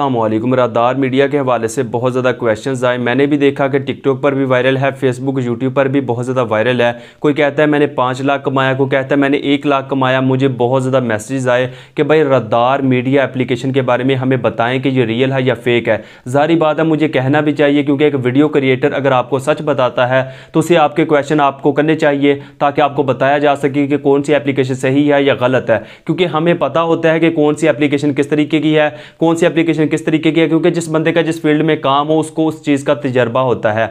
Aslam रादार media के हवाले से बहुत ज़्यादा क्वेश्चंस आए मैंने भी देखा कि टिकटॉक पर भी वायरल है फेसबुक यूट्यूब पर भी बहुत ज़्यादा वायरल है कोई कहता है मैंने पाँच लाख कमाया कोई कहता है मैंने एक लाख कमाया मुझे बहुत ज़्यादा मैसेज आए कि भाई रादार मीडिया एप्लीकेशन के बारे में हमें बताएं कि ये रियल है या फेक है जारी बात है मुझे कहना भी चाहिए क्योंकि एक वीडियो क्रिएटर अगर आपको सच बताता है तो उसे आपके क्वेश्चन आपको करने चाहिए ताकि आपको बताया जा सके कि कौन सी एप्लीकेशन सही है या गलत है क्योंकि हमें पता होता है कि कौन सी एप्लीकेशन किस तरीके की है कौन सी एप्लीकेशन किस तरीके की है क्योंकि जिस बंदे का जिस फील्ड में काम हो उसको उस चीज़ का तजर्बा होता है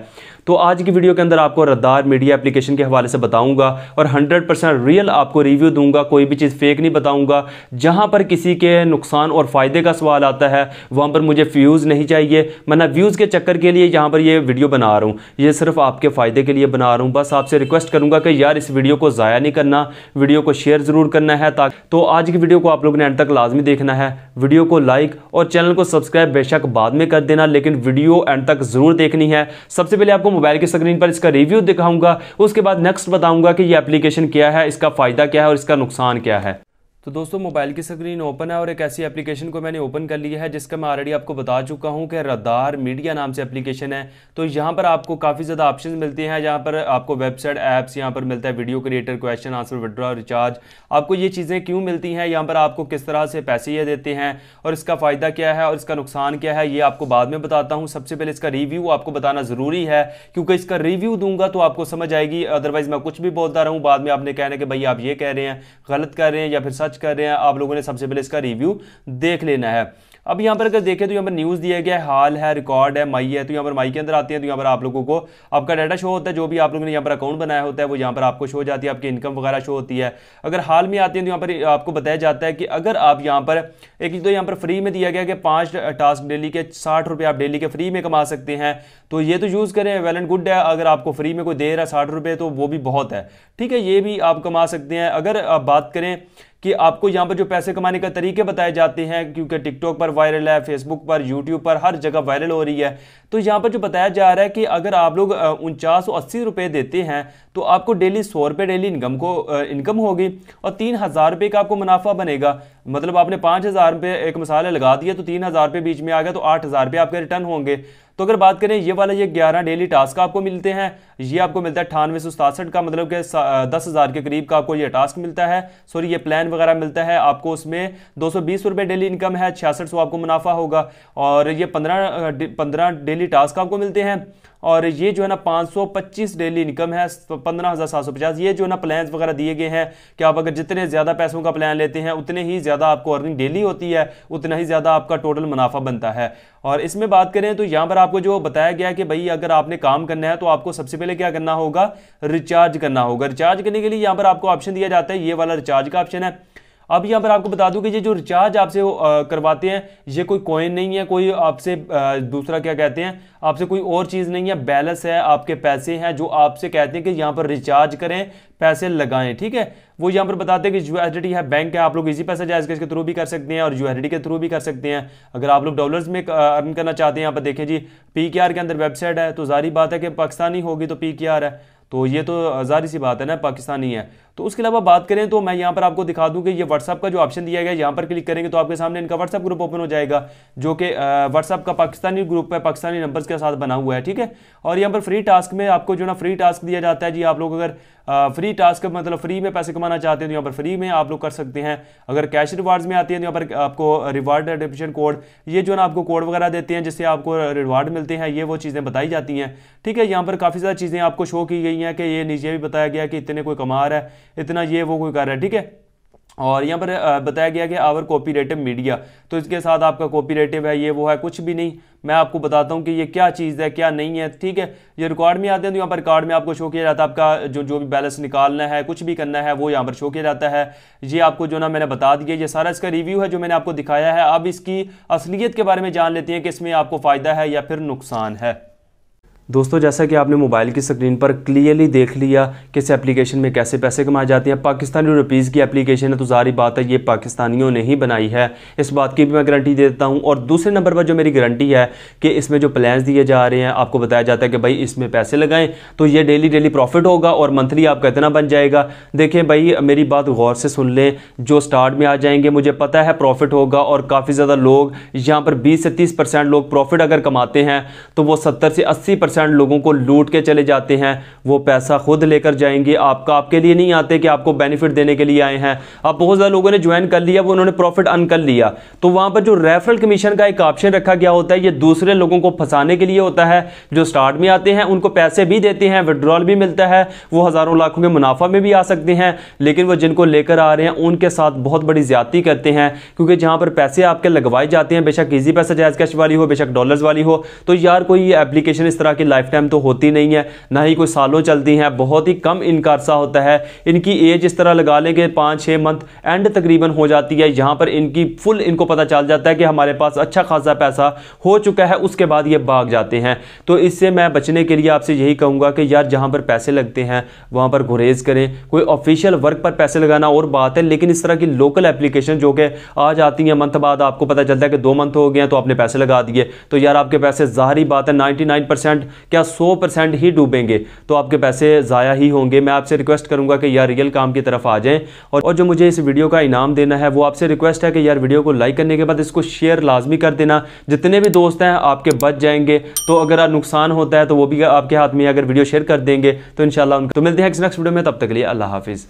तो आज की वीडियो के अंदर आपको रद्दार मीडिया एप्लीकेशन के हवाले से बताऊंगा और 100 परसेंट रियल आपको रिव्यू दूंगा कोई भी चीज़ फेक नहीं बताऊंगा जहां पर किसी के नुकसान और फ़ायदे का सवाल आता है वहां पर मुझे व्यूज़ नहीं चाहिए मैंने व्यूज़ के चक्कर के लिए यहां पर ये वीडियो बना रहा हूँ ये सिर्फ आपके फ़ायदे के लिए बना रहा हूँ बस आपसे रिक्वेस्ट करूँगा कि यार इस वीडियो को ज़ाया नहीं करना वीडियो को शेयर ज़रूर करना है ताकि तो आज की वीडियो को आप लोगों ने एंड तक लाजमी देखना है वीडियो को लाइक और चैनल को को सब्सक्राइब बेशक बाद में कर देना लेकिन वीडियो एंड तक जरूर देखनी है सबसे पहले आपको मोबाइल की स्क्रीन पर इसका रिव्यू दिखाऊंगा उसके बाद नेक्स्ट बताऊंगा कि ये एप्लीकेशन क्या है इसका फ़ायदा क्या है और इसका नुकसान क्या है तो दोस्तों मोबाइल की स्क्रीन ओपन है और एक ऐसी एप्लीकेशन को मैंने ओपन कर लिया है जिसका मैं ऑलरेडी आपको बता चुका हूं कि रदार मीडिया नाम से एप्लीकेशन है तो यहाँ पर आपको काफ़ी ज़्यादा ऑप्शन मिलते हैं जहां पर आपको वेबसाइट ऐप्स यहाँ पर मिलता है video creator question answer withdraw recharge आपको ये चीज़ें क्यों मिलती हैं यहाँ पर आपको किस तरह से पैसे ये देते हैं और इसका फ़ायदा क्या है और इसका नुकसान क्या है ये आपको बाद में बताता हूँ सबसे पहले इसका रिव्यू आपको बताना ज़रूरी है क्योंकि इसका रिव्यू दूंगा तो आपको समझ आएगी अदरवाइज़ मैं कुछ भी बोलता रहूँ बाद में आपने कहना कि भाई आप ये कह रहे हैं गलत कह रहे हैं या फिर सच सर्च कर रहे हैं आप लोगों ने सबसे पहले इसका रिव्यू देख लेना है अब यहाँ पर अगर देखें तो यहाँ पर न्यूज़ दिया गया है हाल है रिकॉर्ड है माई है तो यहाँ पर माई के अंदर आते हैं तो यहाँ पर आप लोगों को आपका डाटा शो होता है जो भी आप लोगों ने यहाँ पर अकाउंट बनाया होता है वो यहाँ पर आपको शो हो जाती है आपकी इनकम वगैरह शो होती है अगर हाल में आते हैं तो यहाँ पर आपको बताया जाता है कि अगर आप यहाँ पर एक तो यहाँ पर फ्री में दिया गया कि पाँच टास्क डेली के साठ आप डेली के फ्री में कमा सकते हैं तो ये तो यूज़ करें वेल एंड गुड है अगर आपको फ्री में कोई दे रहा है साठ तो वो भी बहुत है ठीक है ये भी आप कमा सकते हैं अगर आप बात करें कि आपको यहाँ पर जो पैसे कमाने का तरीके बताए जाते हैं क्योंकि टिकटॉक पर वायरल है फेसबुक पर यूट्यूब पर हर जगह वायरल हो रही है तो यहाँ पर जो बताया जा रहा है कि अगर आप लोग उनचास सौ अस्सी रुपये देते हैं तो आपको डेली सौ रुपये डेली इनकम को इनकम होगी और तीन हज़ार रुपये का आपको मुनाफा बनेगा मतलब आपने पाँच हज़ार रुपये एक मसाला लगा दिया तो तीन हज़ार रुपये बीच में आ गया तो आठ हज़ार रुपये आपके रिटर्न होंगे तो अगर बात करें ये वाला ये ग्यारह डेली टास्क आपको मिलते हैं ये आपको मिलता है अठानवे सौ सतासठ का मतलब कि दस हज़ार के करीब का आपको ये टास्क मिलता है सॉरी ये प्लान वगैरह मिलता है आपको उसमें दो सौ बीस रुपये डेली इनकम है छियासठ सौ आपको मुनाफा होगा और ये पंद्रह पंद्रह डेली टास्क आपको मिलते हैं और ये जो है ना 525 डेली इनकम है पंद्रह हज़ार सात सौ पचास ये जो है ना प्लान वगैरह दिए गए हैं कि आप अगर जितने ज़्यादा पैसों का प्लान लेते हैं उतने ही ज़्यादा आपको अर्निंग डेली होती है उतना ही ज़्यादा आपका टोटल मुनाफा बनता है और इसमें बात करें तो यहाँ पर आपको जो बताया गया कि भाई अगर आपने काम करना है तो आपको सबसे पहले क्या करना होगा रिचार्ज करना होगा रिचार्ज करने के लिए यहाँ पर आपको ऑप्शन दिया जाता है ये वाला रिचार्ज का ऑप्शन है अब यहाँ पर आपको बता दूं कि ये जो रिचार्ज आपसे करवाते हैं ये कोई कॉइन नहीं है कोई आपसे दूसरा क्या कहते हैं आपसे कोई और चीज़ नहीं है बैलेंस है आपके पैसे हैं जो आपसे कहते हैं कि यहाँ पर रिचार्ज करें पैसे लगाएं ठीक है वो यहाँ पर बताते हैं कि यूएसडी है बैंक है आप लोग इजी पैसा जायज के थ्रू भी कर सकते हैं और यू के थ्रू भी कर सकते हैं अगर आप लोग डॉलर्स में अर्न करना चाहते हैं यहाँ पर देखें जी पी के अंदर वेबसाइट है तो जारी बात है कि पाकिस्तानी होगी तो पी है तो ये तो जारी सी बात है ना पाकिस्तानी है तो उसके अलावा बात करें तो मैं यहाँ पर आपको दिखा दूँ कि ये व्हाट्सअप का जो ऑप्शन दिया गया यहाँ पर क्लिक करेंगे तो आपके सामने इनका व्हाट्सअप ग्रुप ओपन हो जाएगा जो कि व्हाट्सअप का पाकिस्तानी ग्रुप है पाकिस्तानी नंबर्स के साथ बना हुआ है ठीक है और यहाँ पर फ्री टास्क में आपको जो ना फ्री टास्क दिया जाता है जी आप लोग अगर फ्री टास्क मतलब फ्री में पैसे कमाना चाहते हैं तो यहाँ पर फ्री में आप लोग कर सकते हैं अगर कैश रिवार्ड्स में आते हैं तो यहाँ पर आपको रिवार्ड एडिप्शन कोड ये जो ना आपको कोड वगैरह देते हैं जिससे आपको रिवार्ड मिलते हैं ये वो चीज़ें बताई जाती हैं ठीक है यहाँ पर काफ़ी सारी चीज़ें आपको शो की गई हैं कि ये नीचे भी बताया गया कि इतने कोई कमा रहा है इतना ये वो कोई कर रहा है ठीक है और यहाँ पर बताया गया कि आवर कॉपीरेटिव मीडिया तो इसके साथ आपका कॉपीरेटिव है ये वो है कुछ भी नहीं मैं आपको बताता हूँ कि ये क्या चीज़ है क्या नहीं है ठीक है ये रिकॉर्ड में आते हैं तो यहाँ पर रिकॉर्ड में आपको शो किया जाता है आपका जो जो भी बैलेंस निकालना है कुछ भी करना है वो यहाँ पर शो किया जाता है ये आपको जो ना मैंने बता दिया ये सारा इसका रिव्यू है जो मैंने आपको दिखाया है अब इसकी असलियत के बारे में जान लेते हैं कि इसमें आपको फ़ायदा है या फिर नुकसान है दोस्तों जैसा कि आपने मोबाइल की स्क्रीन पर क्लियरली देख लिया कि इस एप्लीकेशन में कैसे पैसे कमाए जाते हैं पाकिस्तानी रुपीज़ की एप्लीकेशन है तो जारी बात है ये पाकिस्तानियों ने ही बनाई है इस बात की भी मैं गारंटी देता हूँ और दूसरे नंबर पर जो मेरी गारंटी है कि इसमें जो प्लान्स दिए जा रहे हैं आपको बताया जाता है कि भाई इसमें पैसे लगाएं तो ये डेली डेली प्रॉफिट होगा और मंथली आपका इतना बन जाएगा देखें भाई मेरी बात गौर से सुन लें जो स्टार्ट में आ जाएंगे मुझे पता है प्रॉफिट होगा और काफ़ी ज़्यादा लोग यहाँ पर बीस से तीस लोग प्रॉफिट अगर कमाते हैं तो वो सत्तर से अस्सी परसेंट लोगों को लूट के चले जाते हैं वो पैसा खुद लेकर जाएंगे आपका आपके लिए नहीं आते कि आपको बेनिफिट देने के लिए आए हैं अब बहुत ज़्यादा लोगों ने ज्वाइन कर लिया वो उन्होंने प्रॉफिट अन कर लिया तो वहाँ पर जो रेफरल कमीशन का एक ऑप्शन रखा गया होता है ये दूसरे लोगों को फंसाने के लिए होता है जो स्टार्ट में आते हैं उनको पैसे भी देते हैं विड्रॉल भी मिलता है वो हज़ारों लाखों के मुनाफा में भी आ सकते हैं लेकिन वो जिनको लेकर आ रहे हैं उनके साथ बहुत बड़ी ज्यादा करते हैं क्योंकि जहाँ पर पैसे आपके लगवाए जाते हैं बेशक ईजी पैसा जायज़ कैश वाली हो बेशक डॉलर्स वाली हो तो यार कोई एप्लीकेशन इस तरह की आपकी लाइफ टाइम तो होती नहीं है ना ही कोई सालों चलती हैं बहुत ही कम इनका अरसा होता है इनकी एज इस तरह लगा लें कि पाँच छः मंथ एंड तकरीबन हो जाती है यहाँ पर इनकी फुल इनको पता चल जाता है कि हमारे पास अच्छा खासा पैसा हो चुका है उसके बाद ये भाग जाते हैं तो इससे मैं बचने के लिए आपसे यही कहूँगा कि यार जहाँ पर पैसे लगते हैं वहाँ पर गुरेज करें कोई ऑफिशियल वर्क पर पैसे लगाना और बात है लेकिन इस तरह की लोकल एप्लीकेशन जो कि आ जाती हैं मंथ बाद आपको पता चलता है कि दो मंथ हो गए हैं तो आपने पैसे लगा दिए तो यार आपके पैसे ज़ाहरी बात है नाइन परसेंट क्या सौ परसेंट ही डूबेंगे तो आपके पैसे ज़ाया ही होंगे मैं आपसे रिक्वेस्ट करूँगा कि यार रियल काम की तरफ आ जाएँ और जो मुझे इस वीडियो का इनाम देना है वो आपसे रिक्वेस्ट है कि यार वीडियो को लाइक करने के बाद इसको शेयर लाजमी कर देना जितने भी दोस्त हैं आपके बच जाएंगे तो अगर नुकसान होता है तो वो भी आपके हाथ में अगर वीडियो शेयर कर देंगे तो इन शाला तो मिलते हैं नेक्स्ट वीडियो में तब तक के लिए अल्लाह हाफिज़